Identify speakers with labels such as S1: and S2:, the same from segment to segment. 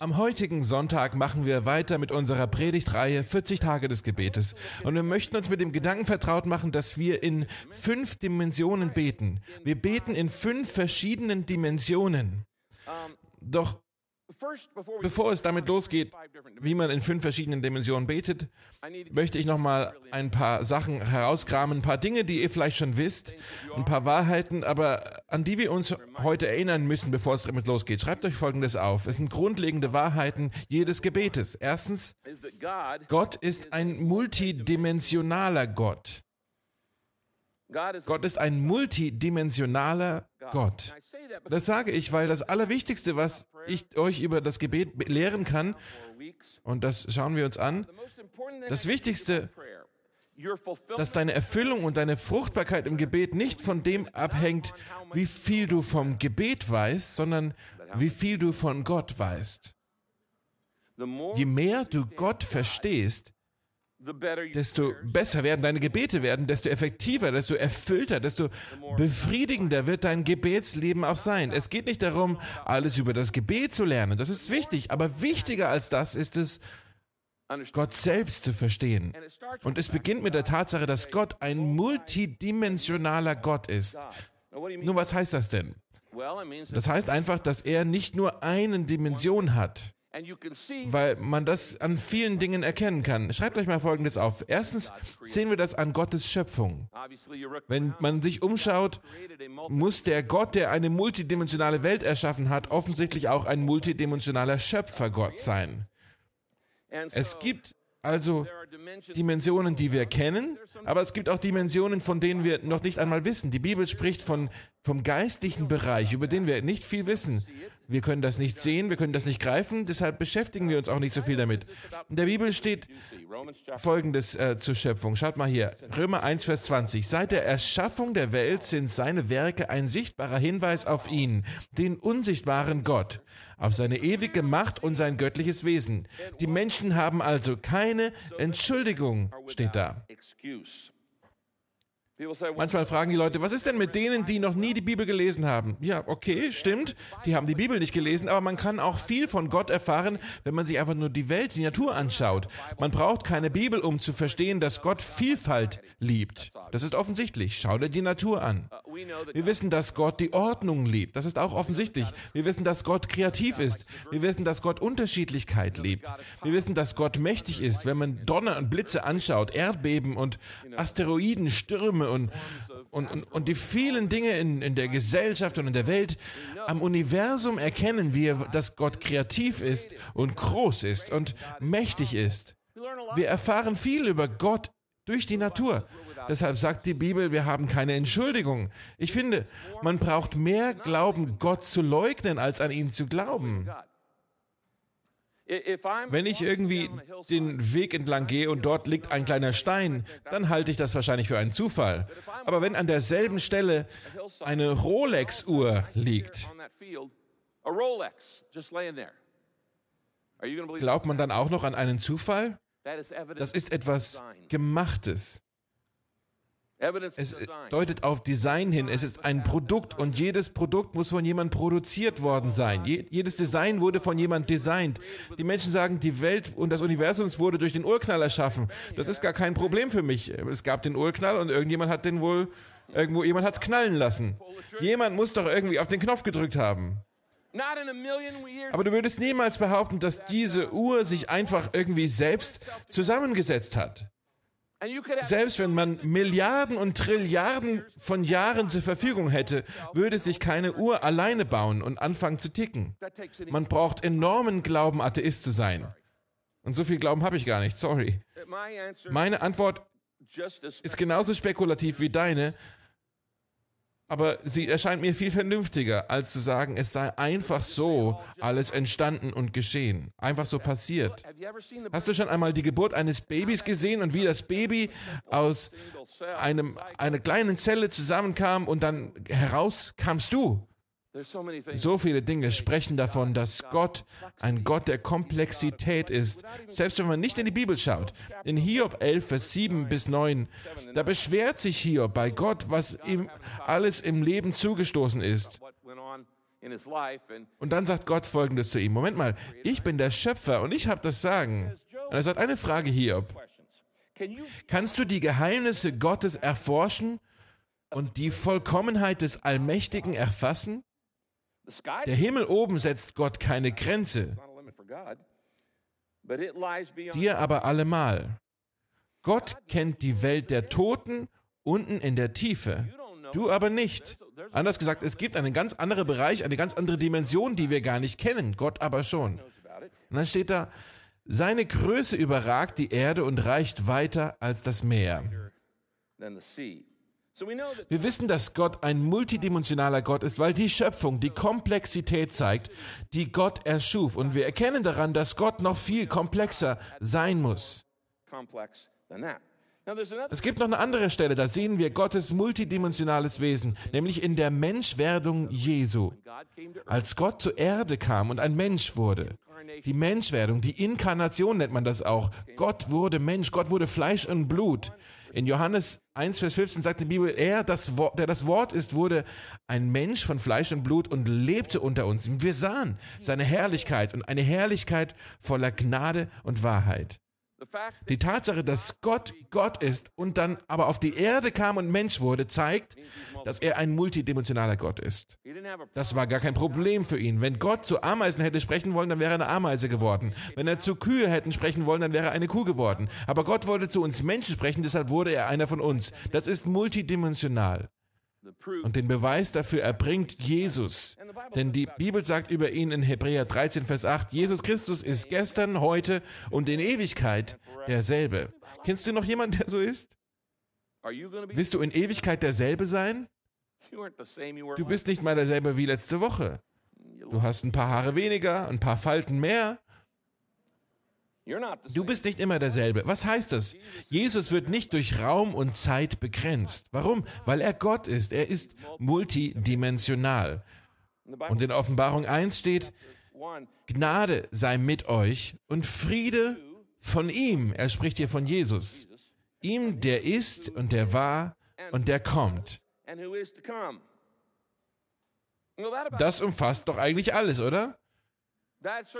S1: Am heutigen Sonntag machen wir weiter mit unserer Predigtreihe 40 Tage des Gebetes und wir möchten uns mit dem Gedanken vertraut machen, dass wir in fünf Dimensionen beten. Wir beten in fünf verschiedenen Dimensionen. Doch
S2: Bevor es damit losgeht,
S1: wie man in fünf verschiedenen Dimensionen betet, möchte ich nochmal ein paar Sachen herauskramen, ein paar Dinge, die ihr vielleicht schon wisst, ein paar Wahrheiten, aber an die wir uns heute erinnern müssen, bevor es damit losgeht. Schreibt euch Folgendes auf. Es sind grundlegende Wahrheiten jedes Gebetes. Erstens, Gott ist ein multidimensionaler Gott. Gott ist ein multidimensionaler Gott. Das sage ich, weil das Allerwichtigste, was ich euch über das Gebet lehren kann, und das schauen wir uns an,
S2: das Wichtigste, dass deine
S1: Erfüllung und deine Fruchtbarkeit im Gebet nicht von dem abhängt, wie viel du vom Gebet weißt, sondern wie viel du von Gott weißt. Je mehr du Gott verstehst, desto besser werden deine Gebete werden, desto effektiver, desto erfüllter, desto befriedigender wird dein Gebetsleben auch sein. Es geht nicht darum, alles über das Gebet zu lernen, das ist wichtig, aber wichtiger als das ist es, Gott selbst zu verstehen. Und es beginnt mit der Tatsache, dass Gott ein multidimensionaler Gott ist. Nun, was heißt das denn? Das heißt einfach, dass er nicht nur eine Dimension hat weil man das an vielen Dingen erkennen kann. Schreibt euch mal Folgendes auf. Erstens sehen wir das an Gottes Schöpfung. Wenn man sich umschaut, muss der Gott, der eine multidimensionale Welt erschaffen hat, offensichtlich auch ein multidimensionaler Schöpfergott sein. Es gibt also Dimensionen, die wir kennen, aber es gibt auch Dimensionen, von denen wir noch nicht einmal wissen. Die Bibel spricht von, vom geistlichen Bereich, über den wir nicht viel wissen. Wir können das nicht sehen, wir können das nicht greifen, deshalb beschäftigen wir uns auch nicht so viel damit. In der Bibel steht folgendes äh, zur Schöpfung. Schaut mal hier, Römer 1, Vers 20. Seit der Erschaffung der Welt sind seine Werke ein sichtbarer Hinweis auf ihn, den unsichtbaren Gott, auf seine ewige Macht und sein göttliches Wesen. Die Menschen haben also keine Entschuldigung, steht da. Manchmal fragen die Leute, was ist denn mit denen, die noch nie die Bibel gelesen haben? Ja, okay, stimmt, die haben die Bibel nicht gelesen, aber man kann auch viel von Gott erfahren, wenn man sich einfach nur die Welt, die Natur anschaut. Man braucht keine Bibel, um zu verstehen, dass Gott Vielfalt liebt. Das ist offensichtlich. Schau dir die Natur an. Wir wissen, dass Gott die Ordnung liebt. Das ist auch offensichtlich. Wir wissen, dass Gott kreativ ist. Wir wissen, dass Gott Unterschiedlichkeit liebt. Wir wissen, dass Gott mächtig ist, wenn man Donner und Blitze anschaut, Erdbeben und Asteroiden, Stürme und, und, und, und die vielen Dinge in, in der Gesellschaft und in der Welt am Universum erkennen wir, dass Gott kreativ ist und groß ist und mächtig ist. Wir erfahren viel über Gott durch die Natur. Deshalb sagt die Bibel, wir haben keine Entschuldigung. Ich finde, man braucht mehr Glauben, Gott zu leugnen, als an ihn zu glauben. Wenn ich irgendwie den Weg entlang gehe und dort liegt ein kleiner Stein, dann halte ich das wahrscheinlich für einen Zufall. Aber wenn an derselben Stelle eine Rolex-Uhr liegt, glaubt man dann auch noch an einen Zufall?
S2: Das ist etwas
S1: Gemachtes.
S2: Es deutet
S1: auf Design hin. Es ist ein Produkt und jedes Produkt muss von jemandem produziert worden sein. jedes Design wurde von jemandem designt. Die Menschen sagen, die Welt und das Universum wurde durch den Urknall erschaffen. Das ist gar kein Problem für mich. Es gab den Urknall und irgendjemand hat den wohl, irgendwo jemand hat es knallen lassen. Jemand muss doch irgendwie auf den Knopf gedrückt haben. Aber du würdest niemals behaupten, dass diese Uhr sich einfach irgendwie selbst zusammengesetzt hat. Selbst wenn man Milliarden und Trilliarden von Jahren zur Verfügung hätte, würde sich keine Uhr alleine bauen und anfangen zu ticken. Man braucht enormen Glauben, Atheist zu sein. Und so viel Glauben habe ich gar nicht, sorry. Meine Antwort ist genauso spekulativ wie deine, aber sie erscheint mir viel vernünftiger, als zu sagen, es sei einfach so alles entstanden und geschehen, einfach so passiert. Hast du schon einmal die Geburt eines Babys gesehen und wie das Baby aus einem, einer kleinen Zelle zusammenkam und dann herauskamst du? So viele Dinge sprechen davon, dass Gott ein Gott der Komplexität ist. Selbst wenn man nicht in die Bibel schaut. In Hiob 11, Vers 7 bis 9, da beschwert sich Hiob bei Gott, was ihm alles im Leben zugestoßen ist. Und dann sagt Gott folgendes zu ihm. Moment mal, ich bin der Schöpfer und ich habe das Sagen. Und er sagt, eine Frage, Hiob. Kannst du die Geheimnisse Gottes erforschen und die Vollkommenheit des Allmächtigen erfassen? Der Himmel oben setzt Gott keine Grenze, dir aber allemal. Gott kennt die Welt der Toten unten in der Tiefe, du aber nicht. Anders gesagt, es gibt einen ganz anderen Bereich, eine ganz andere Dimension, die wir gar nicht kennen, Gott aber schon. Und dann steht da, seine Größe überragt die Erde und reicht weiter als das Meer. Wir wissen, dass Gott ein multidimensionaler Gott ist, weil die Schöpfung die Komplexität zeigt, die Gott erschuf. Und wir erkennen daran, dass Gott noch viel komplexer sein muss. Es gibt noch eine andere Stelle, da sehen wir Gottes multidimensionales Wesen, nämlich in der Menschwerdung Jesu. Als Gott zur Erde kam und ein Mensch wurde. Die Menschwerdung, die Inkarnation nennt man das auch. Gott wurde Mensch, Gott wurde Fleisch und Blut. In Johannes 1, Vers 15 sagt die Bibel, er, das Wort, der das Wort ist, wurde ein Mensch von Fleisch und Blut und lebte unter uns. wir sahen seine Herrlichkeit und eine Herrlichkeit voller Gnade und Wahrheit. Die Tatsache, dass Gott Gott ist und dann aber auf die Erde kam und Mensch wurde, zeigt, dass er ein multidimensionaler Gott ist. Das war gar kein Problem für ihn. Wenn Gott zu Ameisen hätte sprechen wollen, dann wäre er eine Ameise geworden. Wenn er zu Kühe hätte sprechen wollen, dann wäre er eine Kuh geworden. Aber Gott wollte zu uns Menschen sprechen, deshalb wurde er einer von uns. Das ist multidimensional. Und den Beweis dafür erbringt Jesus. Denn die Bibel sagt über ihn in Hebräer 13, Vers 8, Jesus Christus ist gestern, heute und in Ewigkeit derselbe. Kennst du noch jemanden, der so ist?
S2: Willst
S1: du in Ewigkeit derselbe sein?
S2: Du bist nicht
S1: mal derselbe wie letzte Woche. Du hast ein paar Haare weniger, ein paar Falten mehr. Du bist nicht immer derselbe. Was heißt das? Jesus wird nicht durch Raum und Zeit begrenzt. Warum? Weil er Gott ist. Er ist multidimensional. Und in Offenbarung 1 steht, Gnade sei mit euch und Friede von ihm. Er spricht hier von Jesus. Ihm, der ist und der war und der kommt. Das umfasst doch eigentlich alles, oder?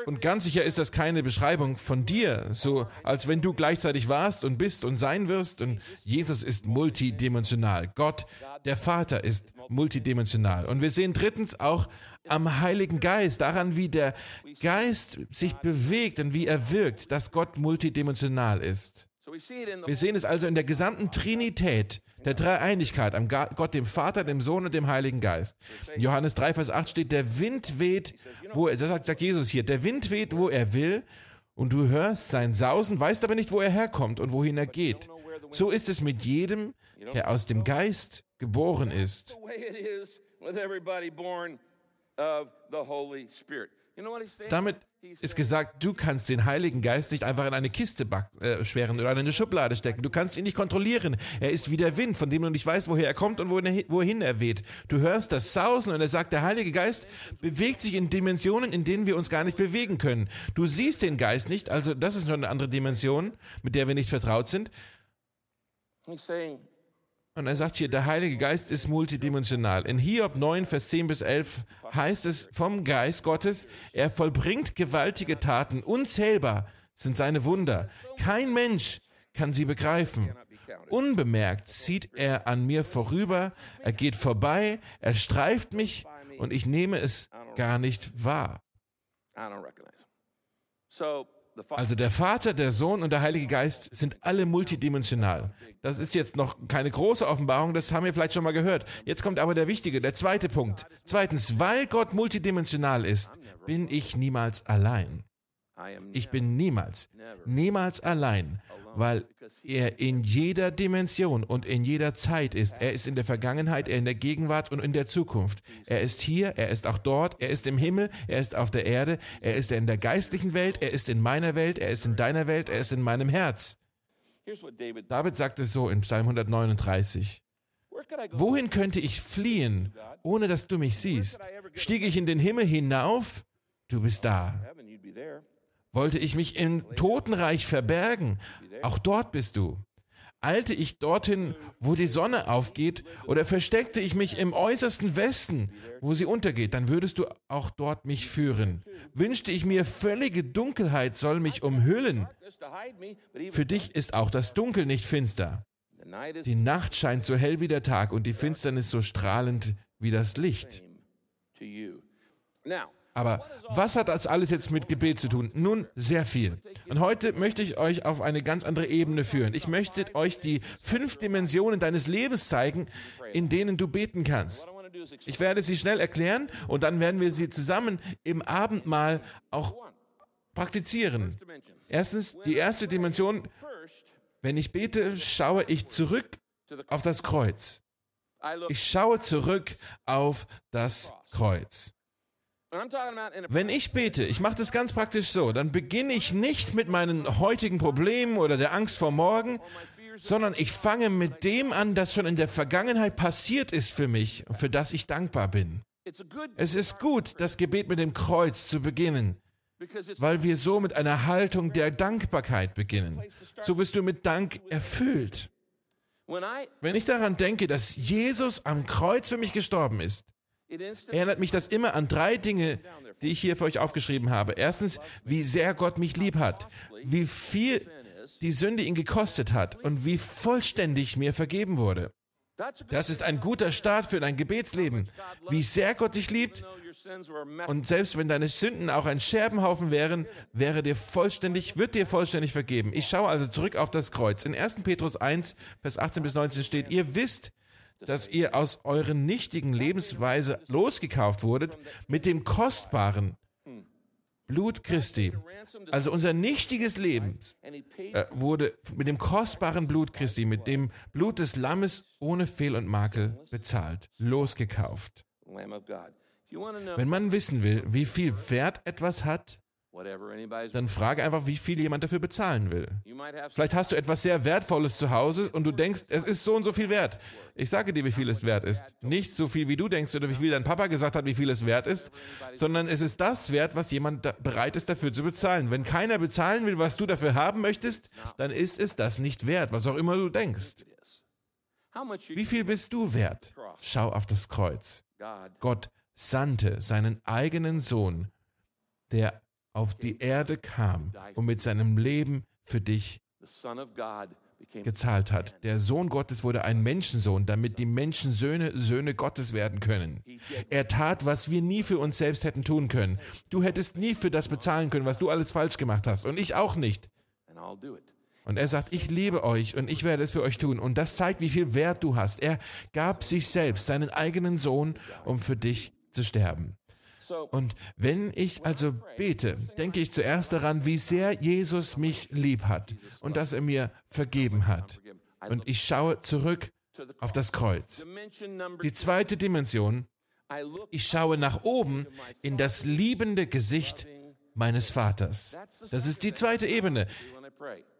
S1: Und ganz sicher ist das keine Beschreibung von dir, so als wenn du gleichzeitig warst und bist und sein wirst. Und Jesus ist multidimensional. Gott, der Vater, ist multidimensional. Und wir sehen drittens auch am Heiligen Geist, daran, wie der Geist sich bewegt und wie er wirkt, dass Gott multidimensional ist. Wir sehen es also in der gesamten Trinität der Dreieinigkeit, am Gott, dem Vater, dem Sohn und dem Heiligen Geist. In Johannes 3, Vers 8 steht, der Wind weht, wo er, sagt, sagt Jesus hier, der Wind weht, wo er will, und du hörst sein Sausen, weißt aber nicht, wo er herkommt und wohin er geht. So ist es mit jedem, der aus dem Geist geboren ist. Damit ist gesagt, du kannst den Heiligen Geist nicht einfach in eine Kiste äh, schweren oder in eine Schublade stecken. Du kannst ihn nicht kontrollieren. Er ist wie der Wind, von dem du nicht weißt, woher er kommt und wohin er weht. Du hörst das Sausen und er sagt, der Heilige Geist bewegt sich in Dimensionen, in denen wir uns gar nicht bewegen können. Du siehst den Geist nicht, also das ist schon eine andere Dimension, mit der wir nicht vertraut sind. Ich sage, und er sagt hier, der Heilige Geist ist multidimensional. In Hiob 9, Vers 10 bis 11 heißt es vom Geist Gottes, er vollbringt gewaltige Taten, unzählbar sind seine Wunder. Kein Mensch kann sie begreifen. Unbemerkt zieht er an mir vorüber, er geht vorbei, er streift mich und ich nehme es gar nicht wahr.
S2: So also der
S1: Vater, der Sohn und der Heilige Geist sind alle multidimensional. Das ist jetzt noch keine große Offenbarung, das haben wir vielleicht schon mal gehört. Jetzt kommt aber der wichtige, der zweite Punkt. Zweitens, weil Gott multidimensional ist, bin ich niemals allein. Ich bin niemals, niemals allein weil er in jeder Dimension und in jeder Zeit ist. Er ist in der Vergangenheit, er in der Gegenwart und in der Zukunft. Er ist hier, er ist auch dort, er ist im Himmel, er ist auf der Erde, er ist in der geistlichen Welt, er ist in meiner Welt, er ist in deiner Welt, er ist in meinem Herz. David sagt es so in Psalm 139. Wohin könnte ich fliehen, ohne dass du mich siehst? Stieg ich in den Himmel hinauf? Du bist da. Wollte ich mich im Totenreich verbergen? Auch dort bist du. Eilte ich dorthin, wo die Sonne aufgeht, oder versteckte ich mich im äußersten Westen, wo sie untergeht, dann würdest du auch dort mich führen. Wünschte ich mir, völlige Dunkelheit soll mich umhüllen. Für dich ist auch das Dunkel nicht finster. Die Nacht scheint so hell wie der Tag und die Finsternis so strahlend wie das Licht. Aber was hat das alles jetzt mit Gebet zu tun? Nun, sehr viel. Und heute möchte ich euch auf eine ganz andere Ebene führen. Ich möchte euch die fünf Dimensionen deines Lebens zeigen, in denen du beten kannst. Ich werde sie schnell erklären und dann werden wir sie zusammen im Abendmahl auch praktizieren. Erstens, die erste Dimension, wenn ich bete, schaue ich zurück auf das Kreuz. Ich schaue zurück auf das Kreuz. Wenn ich bete, ich mache das ganz praktisch so, dann beginne ich nicht mit meinen heutigen Problemen oder der Angst vor morgen, sondern ich fange mit dem an, das schon in der Vergangenheit passiert ist für mich und für das ich dankbar bin. Es ist gut, das Gebet mit dem Kreuz zu beginnen, weil wir so mit einer Haltung der Dankbarkeit beginnen. So wirst du mit Dank erfüllt. Wenn ich daran denke, dass Jesus am Kreuz für mich gestorben ist, erinnert mich das immer an drei Dinge, die ich hier für euch aufgeschrieben habe. Erstens, wie sehr Gott mich lieb hat, wie viel die Sünde ihn gekostet hat und wie vollständig mir vergeben wurde. Das ist ein guter Start für dein Gebetsleben. Wie sehr Gott dich liebt und selbst wenn deine Sünden auch ein Scherbenhaufen wären, wäre dir vollständig, wird dir vollständig vergeben. Ich schaue also zurück auf das Kreuz. In 1. Petrus 1, Vers 18 bis 19 steht, ihr wisst, dass ihr aus euren nichtigen Lebensweise losgekauft wurdet mit dem kostbaren Blut Christi. Also unser nichtiges Leben äh, wurde mit dem kostbaren Blut Christi, mit dem Blut des Lammes ohne Fehl und Makel bezahlt, losgekauft.
S2: Wenn
S1: man wissen will, wie viel Wert etwas hat, dann frage einfach, wie viel jemand dafür bezahlen will. Vielleicht hast du etwas sehr Wertvolles zu Hause und du denkst, es ist so und so viel wert. Ich sage dir, wie viel es wert ist. Nicht so viel, wie du denkst oder wie viel dein Papa gesagt hat, wie viel es wert ist, sondern es ist das wert, was jemand bereit ist, dafür zu bezahlen. Wenn keiner bezahlen will, was du dafür haben möchtest, dann ist es das nicht wert, was auch immer du denkst.
S2: Wie viel bist du wert?
S1: Schau auf das Kreuz. Gott sandte seinen eigenen Sohn, der auf die Erde kam und mit seinem Leben für dich gezahlt hat. Der Sohn Gottes wurde ein Menschensohn, damit die Menschen Söhne, Söhne Gottes werden können. Er tat, was wir nie für uns selbst hätten tun können. Du hättest nie für das bezahlen können, was du alles falsch gemacht hast und ich auch nicht. Und er sagt, ich liebe euch und ich werde es für euch tun. Und das zeigt, wie viel Wert du hast. Er gab sich selbst, seinen eigenen Sohn, um für dich zu sterben. Und wenn ich also bete, denke ich zuerst daran, wie sehr Jesus mich lieb hat und dass er mir vergeben hat. Und ich schaue zurück auf das Kreuz. Die zweite Dimension, ich schaue nach oben in das liebende Gesicht meines Vaters. Das ist die zweite Ebene.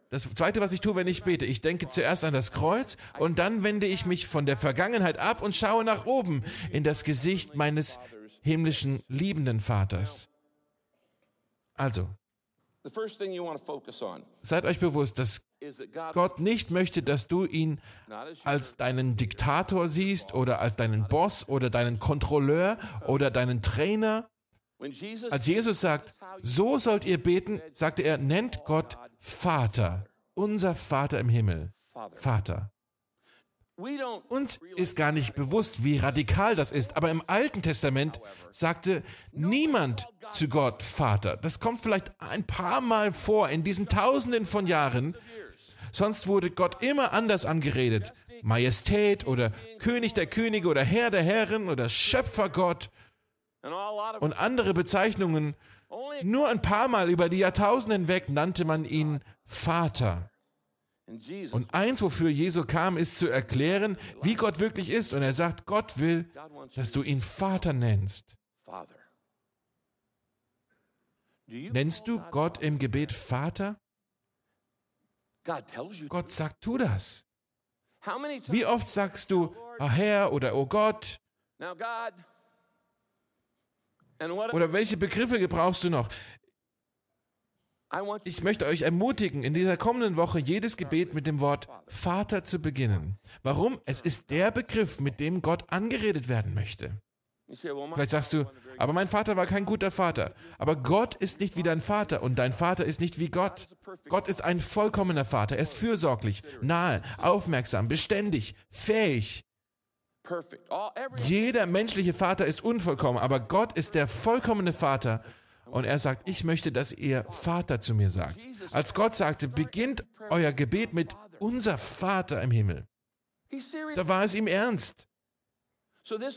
S1: Das zweite, was ich tue, wenn ich bete, ich denke zuerst an das Kreuz und dann wende ich mich von der Vergangenheit ab und schaue nach oben in das Gesicht meines himmlischen liebenden Vaters. Also,
S2: seid euch bewusst, dass Gott
S1: nicht möchte, dass du ihn als deinen Diktator siehst oder als deinen Boss oder deinen Kontrolleur oder deinen Trainer. Als Jesus sagt, so sollt ihr beten, sagte er, nennt oh, Gott Vater, unser Vater im Himmel. Vater. Uns ist gar nicht bewusst, wie radikal das ist, aber im Alten Testament sagte niemand zu Gott Vater. Das kommt vielleicht ein paar Mal vor in diesen Tausenden von Jahren. Sonst wurde Gott immer anders angeredet. Majestät oder König der Könige oder Herr der Herren oder Schöpfergott und andere Bezeichnungen. Nur ein paar Mal über die Jahrtausenden weg nannte man ihn Vater. Und eins, wofür Jesu kam, ist zu erklären, wie Gott wirklich ist. Und er sagt, Gott will, dass du ihn Vater nennst.
S2: Nennst du Gott
S1: im Gebet Vater?
S2: Gott
S1: sagt, tu das. Wie oft sagst du, oh Herr oder oh Gott? Oder welche Begriffe gebrauchst du noch? Ich möchte euch ermutigen, in dieser kommenden Woche jedes Gebet mit dem Wort Vater zu beginnen. Warum? Es ist der Begriff, mit dem Gott angeredet werden möchte.
S2: Vielleicht sagst
S1: du, aber mein Vater war kein guter Vater. Aber Gott ist nicht wie dein Vater und dein Vater ist nicht wie Gott. Gott ist ein vollkommener Vater. Er ist fürsorglich, nahe, aufmerksam, beständig, fähig. Jeder menschliche Vater ist unvollkommen, aber Gott ist der vollkommene Vater, und er sagt, ich möchte, dass ihr Vater zu mir sagt. Als Gott sagte, beginnt euer Gebet mit unser Vater im Himmel. Da war es ihm ernst.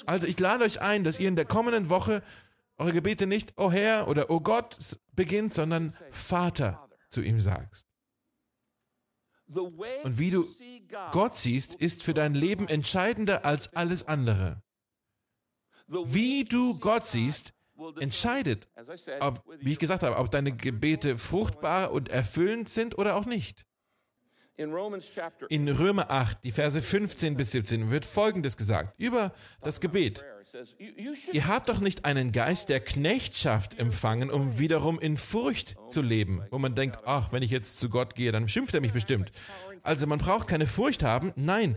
S1: Also ich lade euch ein, dass ihr in der kommenden Woche eure Gebete nicht, oh Herr oder oh Gott, beginnt, sondern Vater zu ihm sagst.
S2: Und
S1: wie du Gott siehst, ist für dein Leben entscheidender als alles andere. Wie du Gott siehst, entscheidet, ob, wie ich gesagt habe, ob deine Gebete fruchtbar und erfüllend sind oder auch nicht.
S2: In
S1: Römer 8, die Verse 15 bis 17, wird Folgendes gesagt über das Gebet. Ihr habt doch nicht einen Geist der Knechtschaft empfangen, um wiederum in Furcht zu leben, wo man denkt, ach, wenn ich jetzt zu Gott gehe, dann schimpft er mich bestimmt. Also man braucht keine Furcht haben. Nein,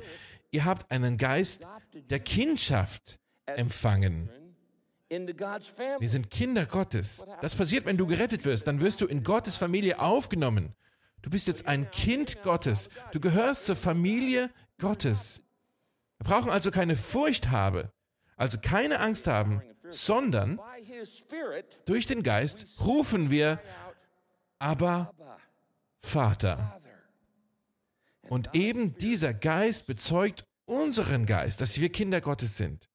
S1: ihr habt einen Geist der Kindschaft empfangen.
S2: Wir sind
S1: Kinder Gottes. Das passiert, wenn du gerettet wirst. Dann wirst du in Gottes Familie aufgenommen. Du bist jetzt ein Kind Gottes. Du gehörst zur Familie Gottes. Wir brauchen also keine Furcht haben, also keine Angst haben, sondern durch den Geist rufen wir aber Vater. Und eben dieser Geist bezeugt unseren Geist, dass wir Kinder Gottes sind.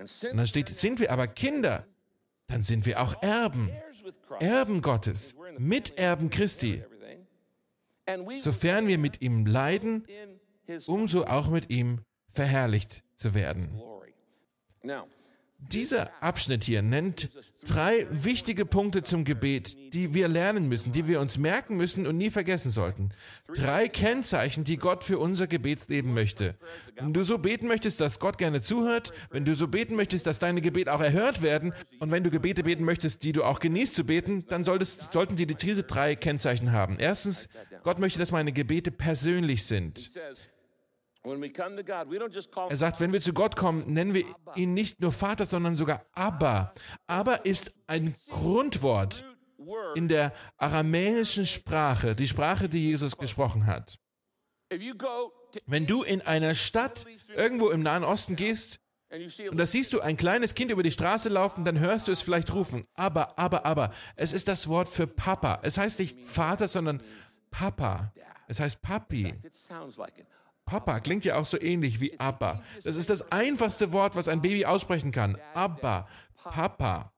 S1: Und dann steht, sind wir aber Kinder, dann sind wir auch Erben, Erben Gottes, Miterben Christi. Sofern wir mit ihm leiden, umso auch mit ihm verherrlicht zu werden. Dieser Abschnitt hier nennt drei wichtige Punkte zum Gebet, die wir lernen müssen, die wir uns merken müssen und nie vergessen sollten. Drei Kennzeichen, die Gott für unser Gebetsleben möchte. Wenn du so beten möchtest, dass Gott gerne zuhört, wenn du so beten möchtest, dass deine Gebete auch erhört werden und wenn du Gebete beten möchtest, die du auch genießt zu beten, dann solltest, sollten sie diese drei Kennzeichen haben. Erstens, Gott möchte, dass meine Gebete persönlich sind. Er sagt, wenn wir zu Gott kommen, nennen wir ihn nicht nur Vater, sondern sogar Abba. Abba ist ein Grundwort in der aramäischen Sprache, die Sprache, die Jesus gesprochen hat. Wenn du in einer Stadt irgendwo im Nahen Osten gehst und da siehst du ein kleines Kind über die Straße laufen, dann hörst du es vielleicht rufen. Aber, aber, aber. Es ist das Wort für Papa. Es heißt nicht Vater, sondern Papa. Es heißt Papi. Papa klingt ja auch so ähnlich wie Abba. Das ist das einfachste Wort, was ein Baby aussprechen kann. Abba, Papa.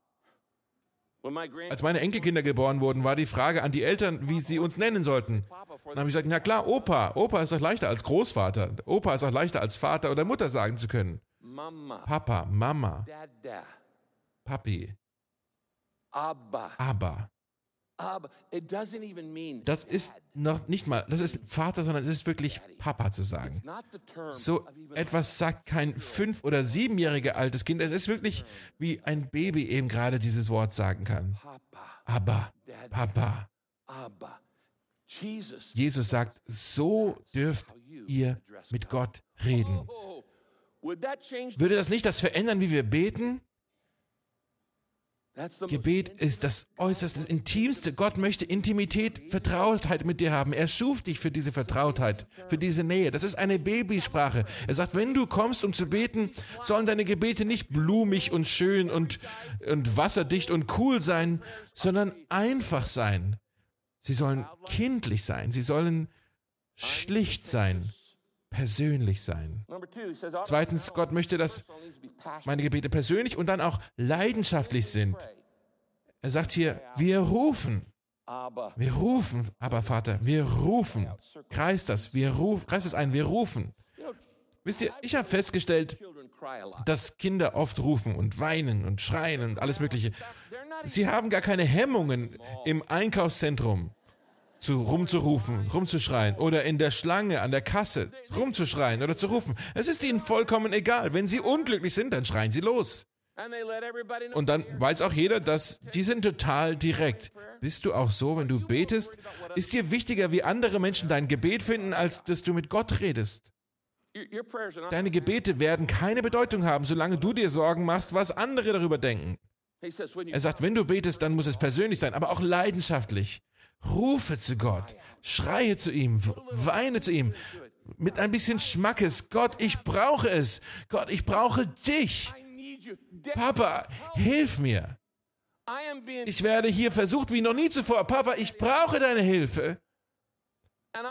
S1: Als meine Enkelkinder geboren wurden, war die Frage an die Eltern, wie sie uns nennen sollten. Dann habe ich gesagt, na klar, Opa. Opa ist doch leichter als Großvater. Opa ist auch leichter als Vater oder Mutter sagen zu können.
S2: Papa, Mama, Papi, Abba. Ah, das
S1: ist noch nicht mal, das ist Vater, sondern es ist wirklich Papa zu sagen. So etwas sagt kein fünf- oder siebenjährige altes Kind. Es ist wirklich, wie ein Baby eben gerade dieses Wort sagen kann.
S2: Papa. Papa.
S1: Jesus sagt, so dürft ihr mit Gott reden.
S2: Oh, Würde das nicht
S1: das verändern, wie wir beten? Gebet ist das äußerste, das intimste. Gott möchte Intimität, Vertrautheit mit dir haben. Er schuf dich für diese Vertrautheit, für diese Nähe. Das ist eine Babysprache. Er sagt, wenn du kommst, um zu beten, sollen deine Gebete nicht blumig und schön und, und wasserdicht und cool sein, sondern einfach sein. Sie sollen kindlich sein. Sie sollen schlicht sein persönlich sein.
S2: Zweitens, Gott möchte, dass meine
S1: Gebete persönlich und dann auch leidenschaftlich sind. Er sagt hier, wir rufen. Wir rufen, aber Vater, wir rufen. Kreis das, wir rufen, kreis das ein, wir rufen. Wisst ihr, ich habe festgestellt, dass Kinder oft rufen und weinen und schreien und alles Mögliche. Sie haben gar keine Hemmungen im Einkaufszentrum zu rumzurufen, rumzuschreien oder in der Schlange an der Kasse rumzuschreien oder zu rufen. Es ist ihnen vollkommen egal. Wenn sie unglücklich sind, dann schreien sie los. Und dann weiß auch jeder, dass die sind total direkt. Bist du auch so, wenn du betest? Ist dir wichtiger, wie andere Menschen dein Gebet finden, als dass du mit Gott redest? Deine Gebete werden keine Bedeutung haben, solange du dir Sorgen machst, was andere darüber denken. Er sagt, wenn du betest, dann muss es persönlich sein, aber auch leidenschaftlich. Rufe zu Gott, schreie zu ihm, weine zu ihm, mit ein bisschen Schmackes. Gott, ich brauche es. Gott, ich brauche dich. Papa, hilf mir. Ich werde hier versucht wie noch nie zuvor. Papa, ich brauche deine Hilfe.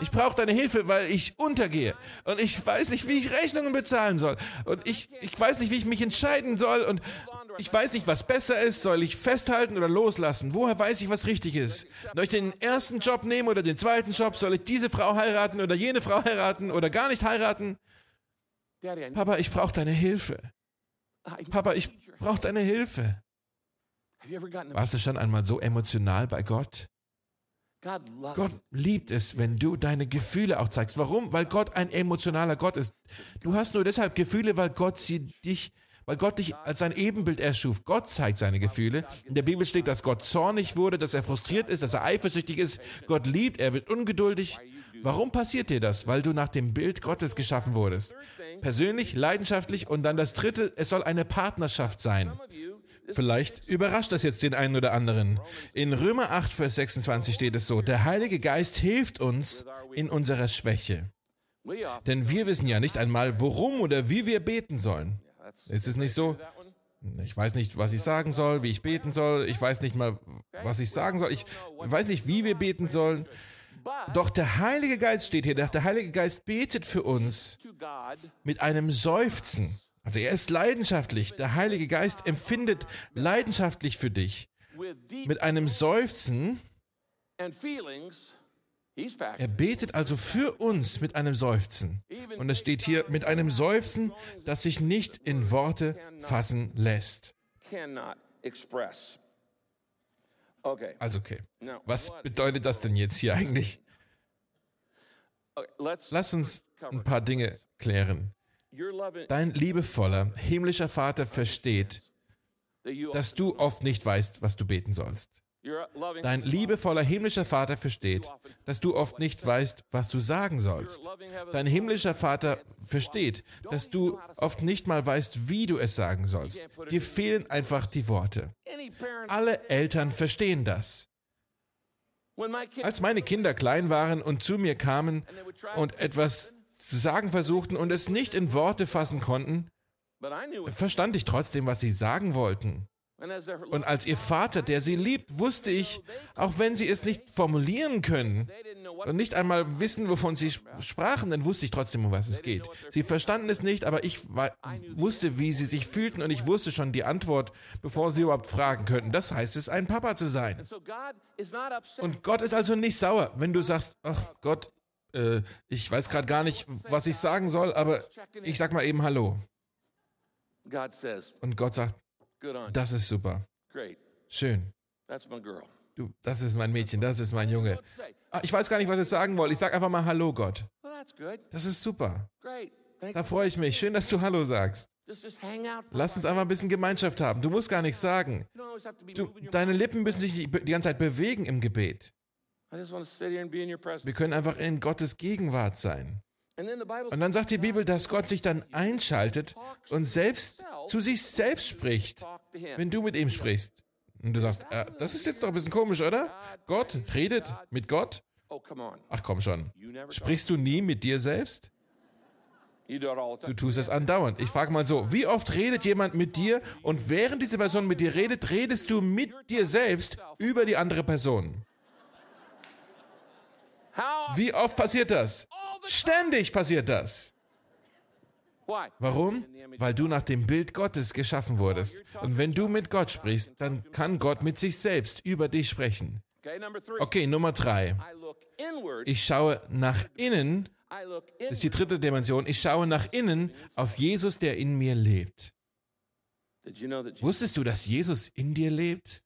S1: Ich brauche deine Hilfe, weil ich untergehe. Und ich weiß nicht, wie ich Rechnungen bezahlen soll. Und ich, ich weiß nicht, wie ich mich entscheiden soll. Und ich weiß nicht, was besser ist. Soll ich festhalten oder loslassen? Woher weiß ich, was richtig ist? Soll ich den ersten Job nehmen oder den zweiten Job? Soll ich diese Frau heiraten oder jene Frau heiraten oder gar nicht heiraten? Papa, ich brauche deine Hilfe. Papa, ich brauche deine Hilfe. Warst du schon einmal so emotional bei Gott?
S2: Gott
S1: liebt es, wenn du deine Gefühle auch zeigst. Warum? Weil Gott ein emotionaler Gott ist. Du hast nur deshalb Gefühle, weil Gott sie dich weil Gott dich als sein Ebenbild erschuf. Gott zeigt seine Gefühle. In der Bibel steht, dass Gott zornig wurde, dass er frustriert ist, dass er eifersüchtig ist. Gott liebt, er wird ungeduldig. Warum passiert dir das? Weil du nach dem Bild Gottes geschaffen wurdest. Persönlich, leidenschaftlich und dann das Dritte, es soll eine Partnerschaft sein. Vielleicht überrascht das jetzt den einen oder anderen. In Römer 8, Vers 26 steht es so, der Heilige Geist hilft uns in unserer Schwäche. Denn wir wissen ja nicht einmal, worum oder wie wir beten sollen. Ist es nicht so? Ich weiß nicht, was ich sagen soll, wie ich beten soll. Ich weiß nicht mal, was ich sagen soll. Ich weiß nicht, wie wir beten sollen. Doch der Heilige Geist steht hier. Der Heilige Geist betet für uns mit einem Seufzen. Also er ist leidenschaftlich. Der Heilige Geist empfindet leidenschaftlich für dich mit einem Seufzen er betet also für uns mit einem Seufzen. Und es steht hier mit einem Seufzen, das sich nicht in Worte fassen lässt.
S2: Also okay. Was
S1: bedeutet das denn jetzt hier eigentlich? Lass uns ein paar Dinge klären. Dein liebevoller himmlischer Vater versteht, dass du also oft nicht weißt, was du beten sollst. Dein liebevoller himmlischer Vater versteht, dass du oft nicht weißt, was du sagen sollst. Dein himmlischer Vater versteht, dass du oft nicht mal weißt, wie du es sagen sollst. Dir fehlen einfach die Worte. Alle Eltern verstehen das. Als meine Kinder klein waren und zu mir kamen und etwas zu sagen versuchten und es nicht in Worte fassen konnten, verstand ich trotzdem, was sie sagen wollten. Und als ihr Vater, der sie liebt, wusste ich, auch wenn sie es nicht formulieren können und nicht einmal wissen, wovon sie sprachen, dann wusste ich trotzdem, um was es geht. Sie verstanden es nicht, aber ich wusste, wie sie sich fühlten und ich wusste schon die Antwort, bevor sie überhaupt fragen könnten. Das heißt es, ein Papa zu sein. Und Gott ist also nicht sauer, wenn du sagst, ach Gott, äh, ich weiß gerade gar nicht, was ich sagen soll, aber ich sag mal eben Hallo. Und Gott sagt, das ist super. Schön. Du, das ist mein Mädchen, das ist mein Junge. Ah, ich weiß gar nicht, was ich sagen wollte. Ich sage einfach mal Hallo, Gott. Das ist super. Da freue ich mich. Schön, dass du Hallo sagst. Lass uns einfach ein bisschen Gemeinschaft haben. Du musst gar nichts sagen. Du, deine Lippen müssen sich die, die ganze Zeit bewegen im Gebet.
S2: Wir
S1: können einfach in Gottes Gegenwart sein. Und dann sagt die Bibel, dass Gott sich dann einschaltet und selbst zu sich selbst spricht, wenn du mit ihm sprichst. Und du sagst, äh, das ist jetzt doch ein bisschen komisch, oder? Gott redet mit Gott. Oh,
S2: Ach komm schon. Sprichst du nie mit
S1: dir selbst?
S2: Du
S1: tust das andauernd. Ich frage mal so, wie oft redet jemand mit dir und während diese Person mit dir redet, redest du mit dir selbst über die andere Person? Wie oft passiert das? Ständig passiert das. Warum? Weil du nach dem Bild Gottes geschaffen wurdest. Und wenn du mit Gott sprichst, dann kann Gott mit sich selbst über dich sprechen. Okay, Nummer drei. Ich schaue nach innen. Das ist die dritte Dimension. Ich schaue nach innen auf Jesus, der in mir lebt. Wusstest du, dass Jesus in dir lebt?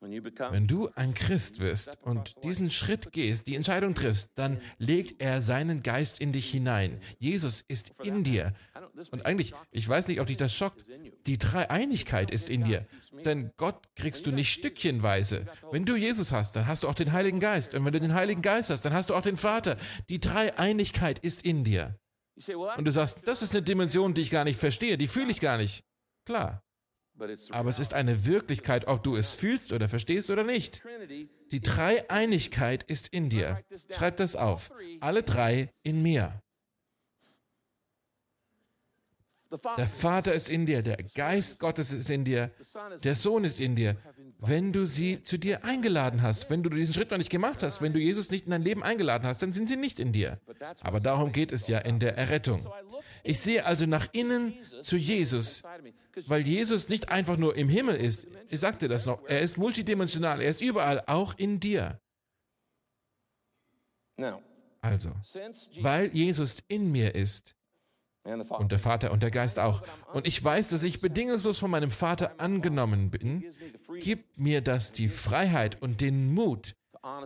S1: Wenn du ein Christ wirst und diesen Schritt gehst, die Entscheidung triffst, dann legt er seinen Geist in dich hinein. Jesus ist in dir. Und eigentlich, ich weiß nicht, ob dich das schockt, die Dreieinigkeit ist in dir. Denn Gott kriegst du nicht stückchenweise. Wenn du Jesus hast, dann hast du auch den Heiligen Geist. Und wenn du den Heiligen Geist hast, dann hast du auch den Vater. Die Dreieinigkeit ist in dir. Und du sagst, das ist eine Dimension, die ich gar nicht verstehe, die fühle ich gar nicht. Klar, aber es ist eine Wirklichkeit, ob du es fühlst oder verstehst oder nicht. Die Dreieinigkeit ist in dir. Schreib das auf. Alle drei in mir. Der Vater ist in dir, der Geist Gottes ist in dir, der Sohn ist in dir. Wenn du sie zu dir eingeladen hast, wenn du diesen Schritt noch nicht gemacht hast, wenn du Jesus nicht in dein Leben eingeladen hast, dann sind sie nicht in dir. Aber darum geht es ja in der Errettung. Ich sehe also nach innen zu Jesus, weil Jesus nicht einfach nur im Himmel ist. Ich sagte das noch. Er ist multidimensional, er ist überall, auch in dir. Also, weil Jesus in mir ist, und der Vater und der Geist auch. Und ich weiß, dass ich bedingungslos von meinem Vater angenommen bin. Gib mir das die Freiheit und den Mut,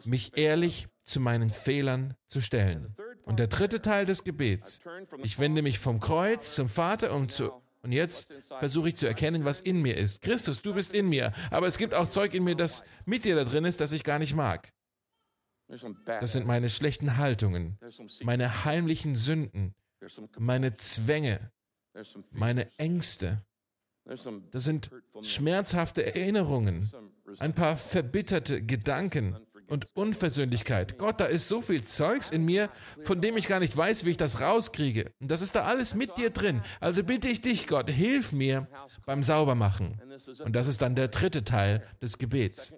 S1: mich ehrlich zu meinen Fehlern zu stellen. Und der dritte Teil des Gebets. Ich wende mich vom Kreuz zum Vater und zu und jetzt versuche ich zu erkennen, was in mir ist. Christus, du bist in mir, aber es gibt auch Zeug in mir, das mit dir da drin ist, das ich gar nicht mag. Das sind meine schlechten Haltungen, meine heimlichen Sünden, meine Zwänge, meine Ängste. Das sind schmerzhafte Erinnerungen, ein paar verbitterte Gedanken und Unversöhnlichkeit. Gott, da ist so viel Zeugs in mir, von dem ich gar nicht weiß, wie ich das rauskriege. Und das ist da alles mit dir drin. Also bitte ich dich, Gott, hilf mir beim Saubermachen. Und das ist dann der dritte Teil des Gebets.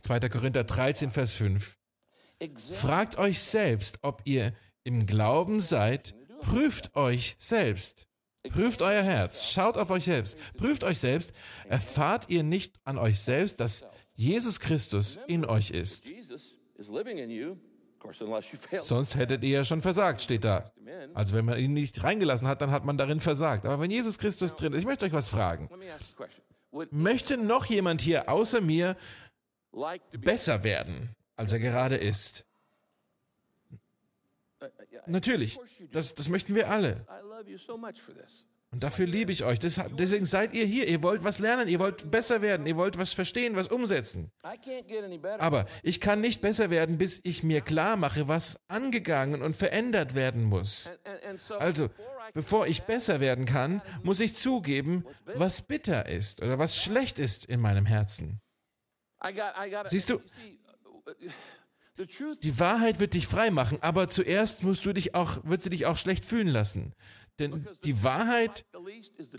S1: 2. Korinther 13, Vers 5. Fragt euch selbst, ob ihr im Glauben seid, Prüft euch selbst. Prüft euer Herz. Schaut auf euch selbst. Prüft euch selbst. Erfahrt ihr nicht an euch selbst, dass Jesus Christus in euch ist. Sonst hättet ihr ja schon versagt, steht da. Also wenn man ihn nicht reingelassen hat, dann hat man darin versagt. Aber wenn Jesus Christus drin ist, ich möchte euch was fragen. Möchte noch jemand hier außer mir besser werden, als er gerade ist? Natürlich, das, das möchten wir alle. Und dafür liebe ich euch. deswegen seid ihr hier. Ihr wollt was lernen, ihr wollt besser werden, ihr wollt was verstehen, was umsetzen. Aber ich kann nicht besser werden, bis ich mir klar mache, was angegangen und verändert werden muss. Also, bevor ich besser werden kann, muss ich zugeben, was bitter ist oder was schlecht ist in meinem Herzen. Siehst du, die Wahrheit wird dich frei machen, aber zuerst musst du dich auch, wird sie dich auch schlecht fühlen lassen. Denn die Wahrheit,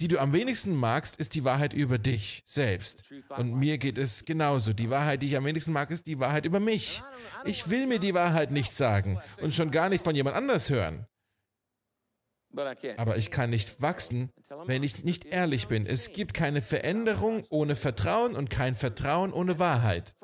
S1: die du am wenigsten magst, ist die Wahrheit über dich selbst. Und mir geht es genauso. Die Wahrheit, die ich am wenigsten mag, ist die Wahrheit über mich. Ich will mir die Wahrheit nicht sagen und schon gar nicht von jemand anders hören. Aber ich kann nicht wachsen, wenn ich nicht ehrlich bin. Es gibt keine Veränderung ohne Vertrauen und kein Vertrauen ohne Wahrheit.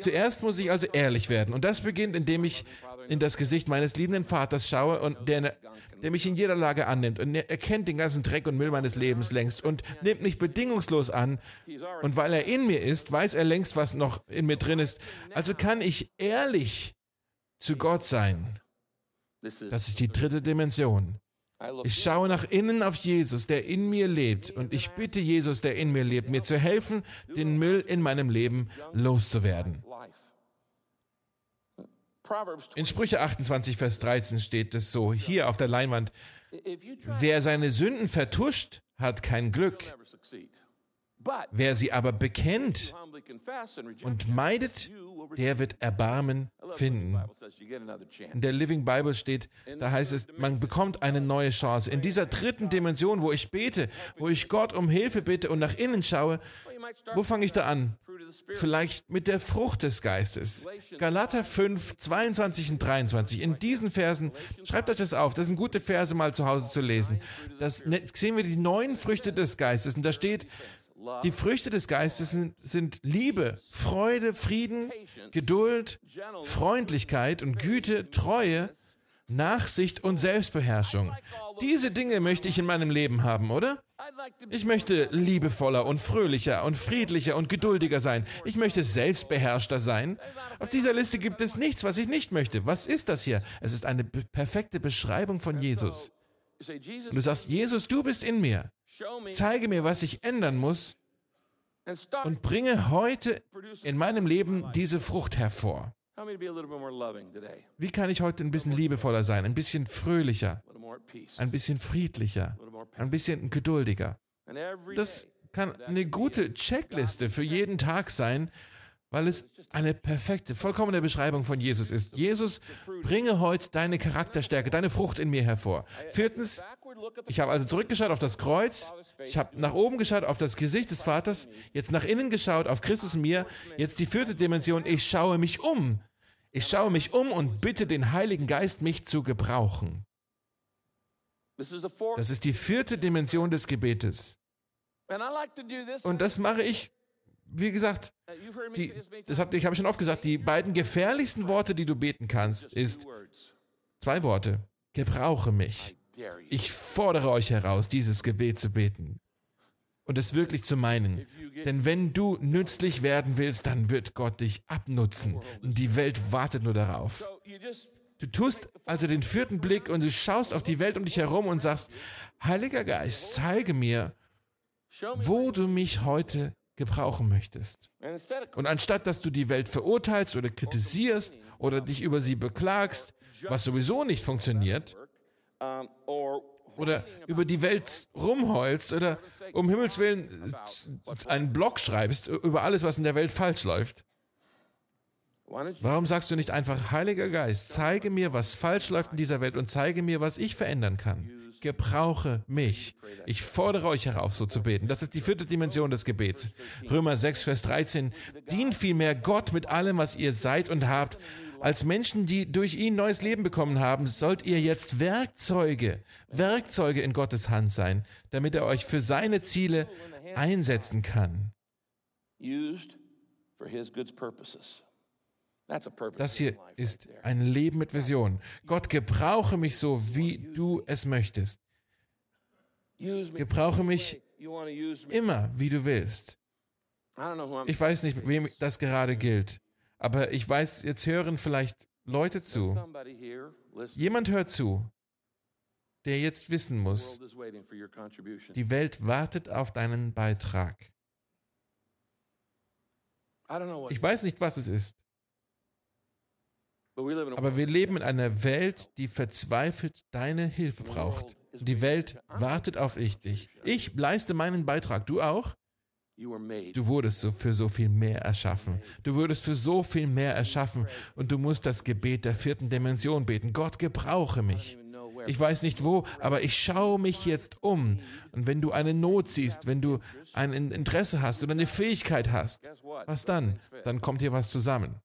S1: Zuerst muss ich also ehrlich werden. Und das beginnt, indem ich in das Gesicht meines liebenden Vaters schaue und der, der mich in jeder Lage annimmt. Und er kennt den ganzen Dreck und Müll meines Lebens längst und nimmt mich bedingungslos an. Und weil er in mir ist, weiß er längst, was noch in mir drin ist. Also kann ich ehrlich zu Gott sein. Das ist die dritte Dimension. Ich schaue nach innen auf Jesus, der in mir lebt. Und ich bitte Jesus, der in mir lebt, mir zu helfen, den Müll in meinem Leben loszuwerden. In Sprüche 28, Vers 13 steht es so, hier auf der Leinwand, wer seine Sünden vertuscht, hat kein Glück.
S2: Wer sie aber bekennt und
S1: meidet, der wird Erbarmen finden. In der Living Bible steht, da heißt es, man bekommt eine neue Chance. In dieser dritten Dimension, wo ich bete, wo ich Gott um Hilfe bitte und nach innen schaue, wo fange ich da an? Vielleicht mit der Frucht des Geistes. Galater 5, 22 und 23. In diesen Versen, schreibt euch das auf, das sind gute Verse mal zu Hause zu lesen. Das ne, sehen wir die neuen Früchte des Geistes. Und da steht, die Früchte des Geistes sind, sind Liebe, Freude, Frieden, Geduld, Freundlichkeit und Güte, Treue, Nachsicht und Selbstbeherrschung. Diese Dinge möchte ich in meinem Leben haben, oder? Ich möchte liebevoller und fröhlicher und friedlicher und geduldiger sein. Ich möchte selbstbeherrschter sein. Auf dieser Liste gibt es nichts, was ich nicht möchte. Was ist das hier? Es ist eine perfekte Beschreibung von Jesus. Und du sagst, Jesus, du bist in mir zeige mir, was ich ändern muss und bringe heute in meinem Leben diese Frucht hervor. Wie kann ich heute ein bisschen liebevoller sein, ein bisschen fröhlicher, ein bisschen friedlicher, ein bisschen geduldiger? Das kann eine gute Checkliste für jeden Tag sein, weil es eine perfekte, vollkommene Beschreibung von Jesus ist. Jesus, bringe heute deine Charakterstärke, deine Frucht in mir hervor. Viertens, ich habe also zurückgeschaut auf das Kreuz, ich habe nach oben geschaut auf das Gesicht des Vaters, jetzt nach innen geschaut auf Christus in mir, jetzt die vierte Dimension, ich schaue mich um. Ich schaue mich um und bitte den Heiligen Geist, mich zu gebrauchen.
S2: Das
S1: ist die vierte Dimension des Gebetes. Und das mache ich, wie gesagt, die, das hab, ich habe schon oft gesagt, die beiden gefährlichsten Worte, die du beten kannst, ist zwei Worte. Gebrauche mich. Ich fordere euch heraus, dieses Gebet zu beten und es wirklich zu meinen. Denn wenn du nützlich werden willst, dann wird Gott dich abnutzen und die Welt wartet nur darauf. Du tust also den vierten Blick und du schaust auf die Welt um dich herum und sagst, Heiliger Geist, zeige mir, wo du mich heute gebrauchen möchtest. Und anstatt dass du die Welt verurteilst oder kritisierst oder dich über sie beklagst, was sowieso nicht funktioniert, oder über die Welt rumheulst oder um Himmels Willen einen Blog schreibst über alles, was in der Welt falsch läuft? Warum sagst du nicht einfach, Heiliger Geist, zeige mir, was falsch läuft in dieser Welt und zeige mir, was ich verändern kann? Gebrauche mich. Ich fordere euch herauf, so zu beten. Das ist die vierte Dimension des Gebets. Römer 6, Vers 13. Dient vielmehr Gott mit allem, was ihr seid und habt als Menschen, die durch ihn neues Leben bekommen haben, sollt ihr jetzt Werkzeuge, Werkzeuge in Gottes Hand sein, damit er euch für seine Ziele einsetzen kann. Das hier ist ein Leben mit Vision. Gott, gebrauche mich so, wie du es möchtest.
S2: Gebrauche mich immer,
S1: wie du willst. Ich weiß nicht, wem das gerade gilt. Aber ich weiß, jetzt hören vielleicht Leute zu. Jemand hört zu, der jetzt wissen muss, die Welt wartet auf deinen Beitrag. Ich weiß nicht, was es ist. Aber wir leben in einer Welt, die verzweifelt deine Hilfe braucht. Die Welt wartet auf dich. Ich leiste meinen Beitrag, du auch? Du wurdest für so viel mehr erschaffen. Du wurdest für so viel mehr erschaffen. Und du musst das Gebet der vierten Dimension beten. Gott, gebrauche mich. Ich weiß nicht wo, aber ich schaue mich jetzt um. Und wenn du eine Not siehst, wenn du ein Interesse hast oder eine Fähigkeit hast, was dann? Dann kommt hier was zusammen.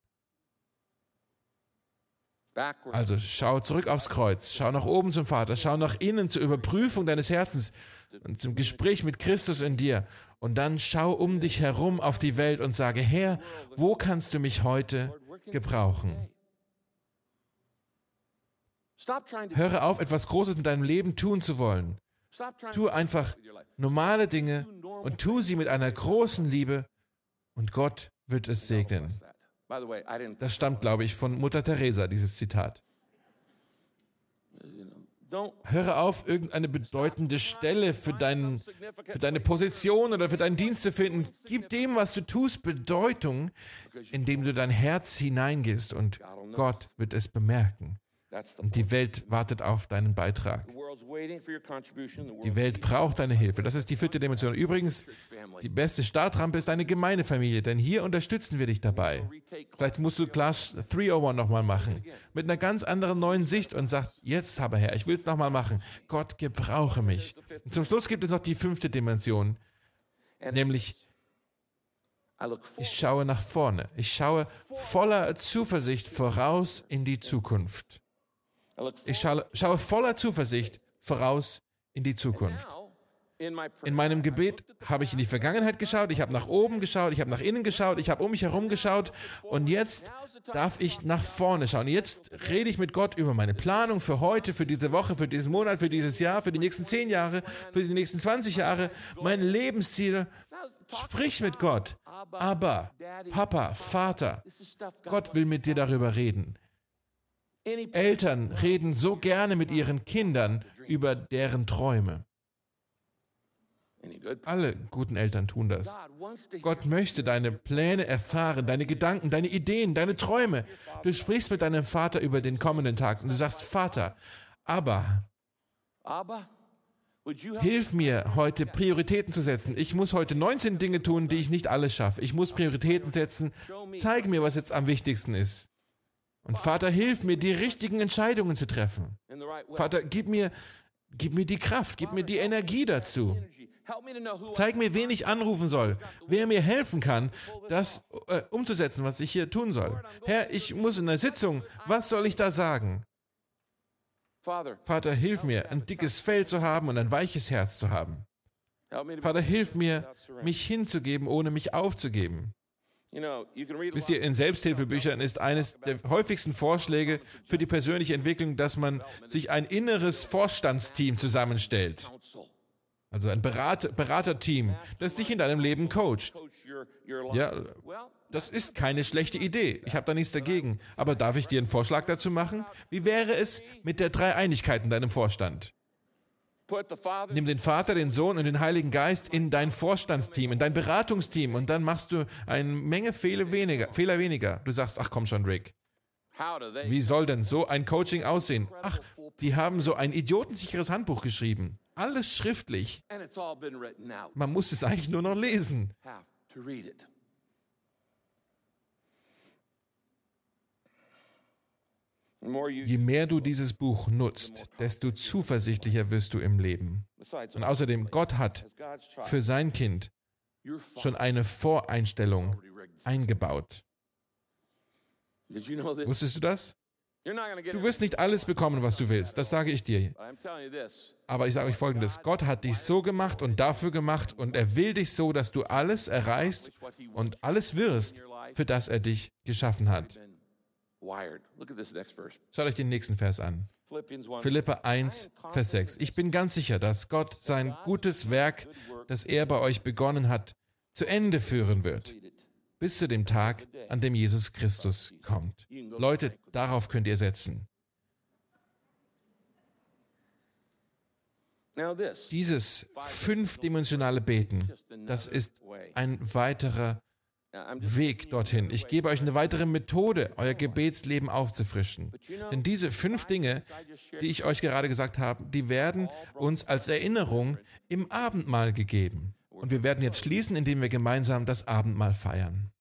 S1: Also schau zurück aufs Kreuz, schau nach oben zum Vater, schau nach innen zur Überprüfung deines Herzens und zum Gespräch mit Christus in dir und dann schau um dich herum auf die Welt und sage, Herr, wo kannst du mich heute gebrauchen?
S2: Höre auf, etwas Großes
S1: mit deinem Leben tun zu wollen. Tu einfach normale Dinge und tu sie mit einer großen Liebe und Gott wird es segnen. Das stammt, glaube ich, von Mutter Teresa, dieses Zitat. Höre auf, irgendeine bedeutende Stelle für, dein, für deine Position oder für deinen Dienst zu finden. Gib dem, was du tust, Bedeutung, indem du dein Herz hineingibst und Gott wird es bemerken. Und die Welt wartet auf deinen Beitrag.
S2: Die Welt braucht deine Hilfe. Das ist die
S1: vierte Dimension. Übrigens, die beste Startrampe ist deine Gemeindefamilie, denn hier unterstützen wir dich dabei. Vielleicht musst du Class 301 nochmal machen, mit einer ganz anderen neuen Sicht und sagst, jetzt habe Herr, ich will es nochmal machen. Gott, gebrauche mich. Und zum Schluss gibt es noch die fünfte Dimension, nämlich ich schaue nach vorne. Ich schaue voller Zuversicht voraus in die Zukunft. Ich schaue, schaue voller Zuversicht voraus in die Zukunft. In meinem Gebet habe ich in die Vergangenheit geschaut, ich habe nach oben geschaut, ich habe nach innen geschaut, ich habe um mich herum geschaut und jetzt darf ich nach vorne schauen. Jetzt rede ich mit Gott über meine Planung für heute, für diese Woche, für diesen Monat, für dieses Jahr, für die nächsten zehn Jahre, für die nächsten 20 Jahre, mein Lebensziel. Sprich mit Gott. Aber, Papa, Vater, Gott will mit dir darüber reden. Eltern reden so gerne mit ihren Kindern über deren Träume. Alle guten Eltern tun das. Gott möchte deine Pläne erfahren, deine Gedanken, deine Ideen, deine Träume. Du sprichst mit deinem Vater über den kommenden Tag und du sagst, Vater, aber, hilf mir heute Prioritäten zu setzen. Ich muss heute 19 Dinge tun, die ich nicht alle schaffe. Ich muss Prioritäten setzen. Zeig mir, was jetzt am wichtigsten ist. Und Vater, hilf mir, die richtigen Entscheidungen zu treffen. Vater, gib mir, gib mir die Kraft, gib mir die Energie dazu. Zeig mir, wen ich anrufen soll, wer mir helfen kann, das äh, umzusetzen, was ich hier tun soll. Herr, ich muss in der Sitzung, was soll ich da sagen?
S2: Vater,
S1: hilf mir, ein dickes Fell zu haben und ein weiches Herz zu haben. Vater, hilf mir, mich hinzugeben, ohne mich aufzugeben. Wisst ihr, in Selbsthilfebüchern ist eines der häufigsten Vorschläge für die persönliche Entwicklung, dass man sich ein inneres Vorstandsteam zusammenstellt. Also ein Berat Beraterteam, das dich in deinem Leben coacht. Ja, das ist keine schlechte Idee. Ich habe da nichts dagegen. Aber darf ich dir einen Vorschlag dazu machen? Wie wäre es mit der Dreieinigkeit in deinem Vorstand? Nimm den Vater, den Sohn und den Heiligen Geist in dein Vorstandsteam, in dein Beratungsteam und dann machst du eine Menge Fehler weniger. Fehler weniger. Du sagst, ach komm schon, Rick. Wie soll denn so ein Coaching aussehen? Ach, die haben so ein idiotensicheres Handbuch geschrieben. Alles schriftlich.
S2: Man muss es eigentlich
S1: nur noch lesen. Je mehr du dieses Buch nutzt, desto zuversichtlicher wirst du im Leben. Und außerdem, Gott hat für sein Kind schon eine Voreinstellung eingebaut.
S2: Wusstest du das? Du
S1: wirst nicht alles bekommen, was du willst, das sage ich dir. Aber ich sage euch Folgendes, Gott hat dich so gemacht und dafür gemacht und er will dich so, dass du alles erreichst und alles wirst, für das er dich geschaffen hat. Schaut euch den nächsten Vers an. Philippe 1, Vers 6. Ich bin ganz sicher, dass Gott sein gutes Werk, das er bei euch begonnen hat, zu Ende führen wird. Bis zu dem Tag, an dem Jesus Christus kommt. Leute, darauf könnt ihr setzen. Dieses fünfdimensionale Beten, das ist ein weiterer Weg dorthin. Ich gebe euch eine weitere Methode, euer Gebetsleben aufzufrischen. Denn diese fünf Dinge, die ich euch gerade gesagt habe, die werden uns als Erinnerung im Abendmahl gegeben. Und wir werden jetzt schließen, indem wir gemeinsam das Abendmahl feiern.